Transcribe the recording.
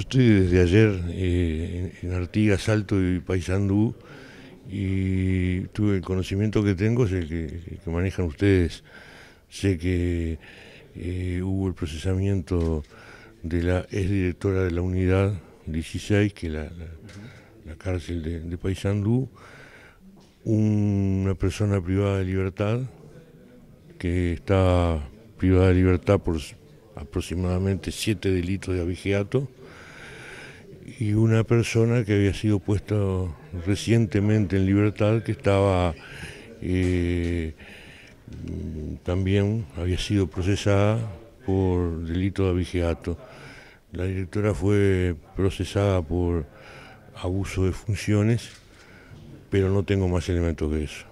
yo estoy desde ayer eh, en Artigas, Salto y Paysandú y tuve el conocimiento que tengo es el que, manejan ustedes. Sé que eh, hubo el procesamiento de la exdirectora de la unidad 16, que es la, cárcel de, de Paysandú, una persona privada de libertad que está privada de libertad por aproximadamente siete delitos de abigeato y una persona que había sido puesta recientemente en libertad, que estaba eh, también había sido procesada por delito de abigeato. La directora fue procesada por abuso de funciones, pero no tengo más elementos que eso.